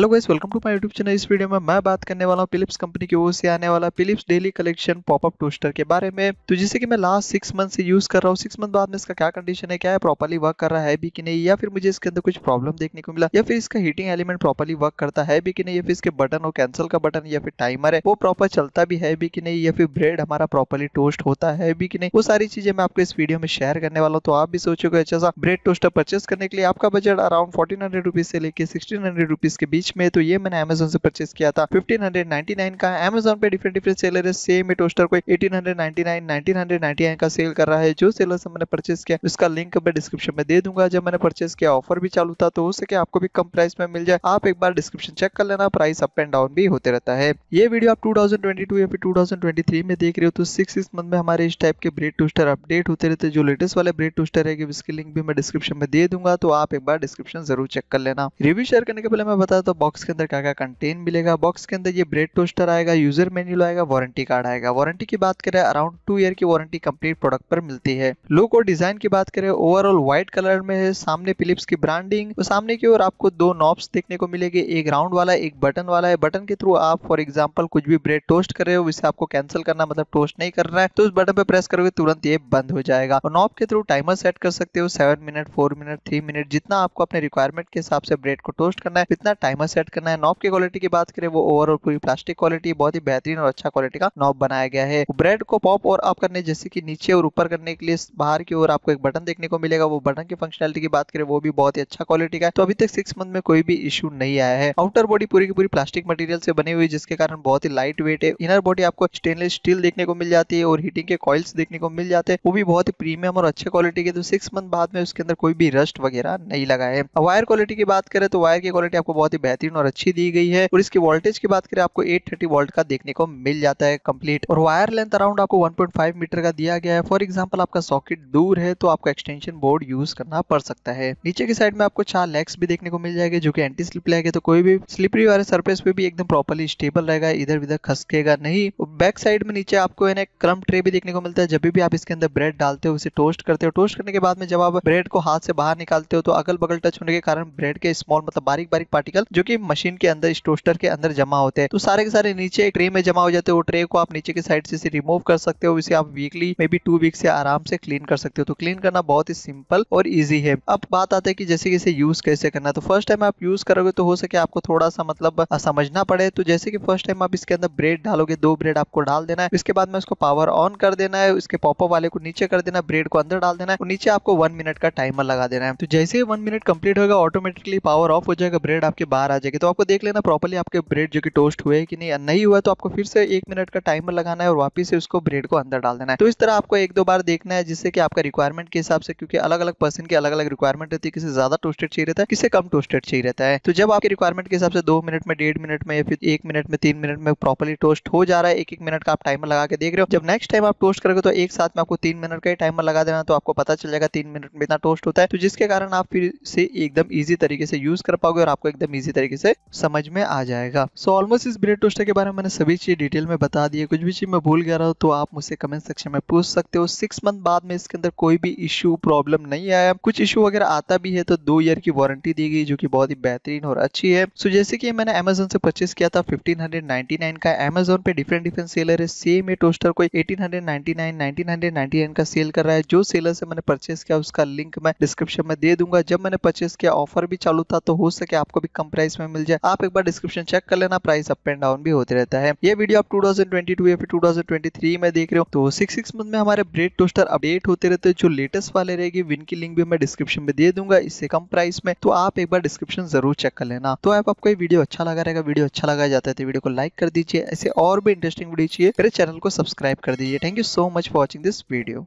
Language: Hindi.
hello guys welcome to my YouTube channel इस वीडियो में मैं बात करने वाला हूँ फिलिप्स कंपनी की ओर से आने वाला Philips Daily Collection popup toaster के बारे में तो जिसे कि मैं लास्ट सिक्स मंथ से यूज कर रहा हूँ सिक्स मंथ बाद में इसका क्या कंडीशन है क्या है प्रॉपरली वर्क कर रहा है भी कि नहीं या फिर मुझे इसके अंदर कुछ प्रॉब्लम देखने को मिला या फिर इसका हीटिंग एलिमेंट प्रॉपरली वर्क करता है भी कि नहीं या फिर इसके बटन और कैंसिल का बटन या फिर टाइमर है वो प्रॉपर चलता भी है भी कि नहीं या फिर ब्रेड हमारा प्रॉपरली टोस्ट होता है भी कि नहीं वो सारी चीजें मैं आपको इस वीडियो में शेयर करने वाला हूँ तो आप भी सोचोगे अच्छा सा ब्रेड टोस्टर परचेस करने के लिए आपका बजट अराउंड फोर्टीन हंड्रेड से लेकर सिक्सटीन हंड्रेड के बीच में तो ये मैंने अमेजोन से परचेस किया था फिफ्टीन का अमेजोन पे डिफरेंट डिफरेंट सेलर है सेम है टोस्टर को एटीन हंड्रेड का सेल कर रहा है जो सेलर से मैंने परचेस किया उसका लिंक मैं डिस्क्रिप्शन में दे दूंगा जब मैंने परचेस किया ऑफर भी चालू था तो हो सके आपको भी कम प्राइस में मिल जाए आप एक बार डिस्क्रिप्शन चेक कर लेना प्राइस अप एंड डाउन भी होते रहता है ये वीडियो आप 2022 या फिर 2023 में देख रहे हो तो सिक्स सिक्स मंथ में हमारे इस टाइप के ब्रेड टूस्टर अपडेट होते रहते हैं जो लेटेस्ट वाले ब्रेड टोस्टर है उसकी लिंक भी मैं डिस्क्रिप्शन में दे दूंगा तो आप एक बार डिस्क्रिप्शन जरूर चेक कर लेना रिव्यू शेयर करने के पहले मैं बताया तो बॉक्स के अंदर क्या क्या कंटेन मिलेगा बॉक्स के अंदर ये ब्रेड टोस्टर आएगा यूजर मेन्यूल आएगा वारंटी कार्ड आएगा वारंटी की बात करें अराउंड टू ईयर की वारंटी कंप्लीट प्रोडक्ट पर मिलती है लुक और डिजाइन की बात करें ओवरऑल व्हाइट कलर में है सामने फिलिप्स की ब्रांडिंग तो सामने की ओर आपको दो नॉब्स देखने को मिलेगी एक राउंड वाला एक बटन वाला है बटन के थ्रू आप फॉर एग्जाम्पल कुछ भी ब्रेड टोस्ट कर रहे हो इसे आपको कैंसिल करना मतलब टोस्ट नहीं करना है तो उस बटन पर प्रेस करोगे तुरंत ये बंद हो जाएगा और नॉब के थ्रू टाइमर सेट कर सकते हो seven minute four minute three minute जितना आपको अपने रिक्वायरमेंट के हिसाब से ब्रेड को टोस्ट करना है इतना टाइम फॉर्मर सेट करना है नॉब की क्वालिटी की बात करें वो ओवरऑल पूरी प्लास्टिक क्वालिटी बहुत ही बेहतरीन और अच्छा क्वालिटी का नॉब बनाया गया है ब्रेड को पॉप और अप करने जैसे कि नीचे और ऊपर करने के लिए बाहर की ओर आपको एक बटन देखने को मिलेगा वो बटन की फंक्शनलिटी की बात करें वो भी बहुत ही अच्छा क्वालिटी का है तो अभी तक सिक्स मंथ में कोई भी इशू नहीं आया है आउटर बॉडी पूरी की पूरी प्लास्टिक मटेरियल से बनी हुई जिसके कारण बहुत ही लाइट वेट है इनर बॉडी आपको स्टेनलेस स्टील देखने को मिल जाती है और हीटिंग के कॉइल्स देखने को मिल जाते हैं वो भी बहुत ही प्रीमियम और अच्छे क्वालिटी के तो सिक्स मंथ बाद में उसके अंदर कोई भी रस्ट वगैरह नहीं लगा है वायर क्वालिटी की बात करें तो वायर की क्वालिटी आपको बहुत ही बेहतरीन और अच्छी दी गई है और इसकी वोल्टेज की बात करें आपको एट थर्टी वोल्ट का देखने को मिल जाता है कंप्लीट और वायर लेंथ अराउंड आपको 1.5 मीटर का दिया गया है फॉर एग्जाम्पल आपका सॉकेट दूर है तो आपको एक्सटेंशन बोर्ड यूज करना पड़ सकता है नीचे की साइड में आपको चार लेग्स भी देखने को मिल जाएगा जो की एंटी स्लिप लेग है तो कोई भी स्लिपरी वाले सर्फेस पे भी एकदम प्रॉपरली स्टेबल रहेगा इधर उधर खसकेगा नहीं बैक साइड में नीचे आपको क्रम ट्रे भी देखने को मिलता है जब भी आप इसके अंदर ब्रेड डालते हो उसे टोस्ट करते हो टोस्ट करने के बाद में जब आप ब्रेड को हाथ से बाहर निकालते हो तो अगल बगल टच होने के कारण ब्रेड के स्मॉल मतलब बारीक बारीक पार्टिकल जो जो कि मशीन के अंदर इस टोस्टर के अंदर जमा होते हैं तो सारे के सारे नीचे एक ट्रे में जमा हो जाते वो ट्रे को आप नीचे के साइड से रिमूव कर सकते हो इसे आप weekly maybe two week से आराम से क्लीन कर सकते हो तो क्लीन करना बहुत ही सिंपल और ईजी है अब बात आते हैं कि जैसे कि इसे यूज कैसे करना तो फर्स्ट टाइम आप यूज करोगे तो हो सके आपको थोड़ा सा मतलब समझना पड़े तो जैसे कि फर्स्ट टाइम आप इसके अंदर ब्रेड डालोगे दो ब्रेड आपको डाल देना है इसके बाद में उसको पावर ऑन कर देना है इसके पॉपअप वाले को नीचे कर देना ब्रेड को अंदर डाल देना है और नीचे आपको वन मिनट का टाइमर लगा देना है तो जैसे ही वन मिनट कंप्लीट होगा ऑटोमेटिकली पावर ऑफ हो जाएगा ब्रेड आपके बाहर आ जाएगी तो आपको देख लेना प्रॉपरली आपके ब्रेड जो कि टोस्ट हुए कि नहीं नहीं हुआ तो आपको फिर से एक मिनट का टाइमर लगाना है और वापिस से उसको ब्रेड को अंदर डाल देना है तो इस तरह आपको एक दो बार देखना है जिससे कि आपका रिक्वायरमेंट के हिसाब से क्योंकि अलग अलग पर्सन की अलग अलग रिक्वायरमेंट रहती है किसी ज्यादा टोस्टेड चाहिए रहता है किसी कम टोस्टेड चाहिए रहता है तो जब आपके रिक्वायरमेंट के हिसाब से दो मिनट में डेढ़ मिनट में या फिर एक मिनट में तीन मिनट में प्रॉपरली टोस्ट हो जा रहा है एक एक मिनट का आप टाइमर लगा के देख रहे हो जब नेक्स्ट टाइम आप टोस्ट करोगे तो एक साथ में आपको तीन मिनट का ही टाइमर लगा देना तो आपको पता चल जाएगा तीन मिनट में इतना टोस्ट होता है तो जिसके कारण आप फिर से एकदम ईजी तरीके से यूज कर पाओगे और आपको एकदम ईजी तरीके से समझ में आ जाएगा सो so, ऑलमोस्ट इस ब्रेड टोस्टर के बारे में मैंने सभी चीज डिटेल में बता दी है कुछ भी चीज मैं भूल गया रहा तो आप मुझसे कमेंट सेक्शन में पूछ सकते हो सिक्स मंथ बाद में इसके अंदर कोई भी इश्यू प्रॉब्लम नहीं आया कुछ इशू वगैरह आता भी है तो दो ईयर की वारंटी दी गई जो की बहुत ही बेहतरीन और अच्छी है सो so, जैसे की मैंने अमेजोन से परचेस किया था फिफ्टीन का अमेजोन पे डिफरेंट डिफरेंट सेलर है सेम ये टोस्टर कोई एटीन हंड्रेड नाइनटी का सेल कर रहा है जो सेलर से मैंने परचेस किया उसका लिंक मैं डिस्क्रिप्शन में दे दूंगा जब मैंने परचेस किया ऑफर भी चालू था तो हो सके आपको भी कम प्राइस इसमें मिल जाए आप एक बार डिस्क्रिप्शन चेक कर लेना प्राइस अप एंड डाउन भी होते रहता है ये वीडियो आप 2022 या फिर 2023 में देख रहे हो तो सिक्स सिक्स मंथ में हमारे ब्रेड टोस्टर अपडेट होते रहते हैं जो लेटेस्ट वाले रहेगी विन की लिंक भी मैं डिस्क्रिप्शन में दे दूंगा इससे कम प्राइस में तो आप एक बार डिस्क्रिप्शन जरूर चेक कर लेना तो आप आपको वीडियो अच्छा लगा रहेगा वीडियो अच्छा लगा जाता है तो वीडियो को लाइक कर दीजिए ऐसे और भी इंटरेस्टिंग वीडियो चाहिए मेरे चैनल को सब्सक्राइब कर दीजिए thank you so much for watching this video